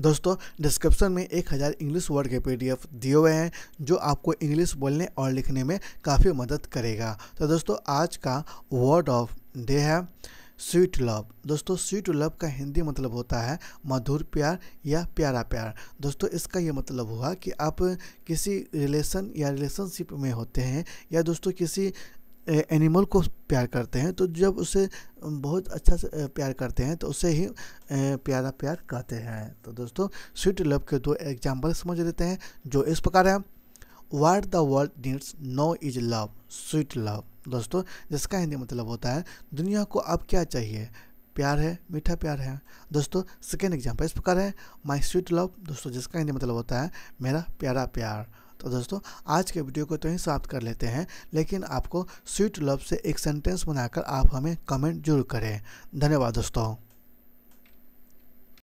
दोस्तों डिस्क्रिप्शन में एक हज़ार इंग्लिश वर्ड के पीडीएफ दिए हुए हैं जो आपको इंग्लिश बोलने और लिखने में काफ़ी मदद करेगा तो दोस्तों आज का वर्ड ऑफ डे है स्वीट लव दोस्तों स्वीट लव का हिंदी मतलब होता है मधुर प्यार या प्यारा प्यार दोस्तों इसका ये मतलब हुआ कि आप किसी रिलेशन या रिलेशनशिप में होते हैं या दोस्तों किसी एनिमल को प्यार करते हैं तो जब उसे बहुत अच्छा से प्यार करते हैं तो उसे ही प्यारा प्यार कहते हैं तो दोस्तों स्वीट लव के दो एग्जाम्पल समझ लेते हैं जो इस प्रकार है what the world needs now is love sweet love दोस्तों जिसका हिंदी मतलब होता है दुनिया को अब क्या चाहिए प्यार है मीठा प्यार है दोस्तों सेकेंड एग्जाम्पल इस प्रकार है माई स्वीट लव दोस्तों जिसका हिंदी मतलब होता है मेरा प्यारा प्यार तो दोस्तों आज के वीडियो को तो ही समाप्त कर लेते हैं लेकिन आपको स्वीट लव से एक सेंटेंस बनाकर आप हमें कमेंट जरूर करें धन्यवाद दोस्तों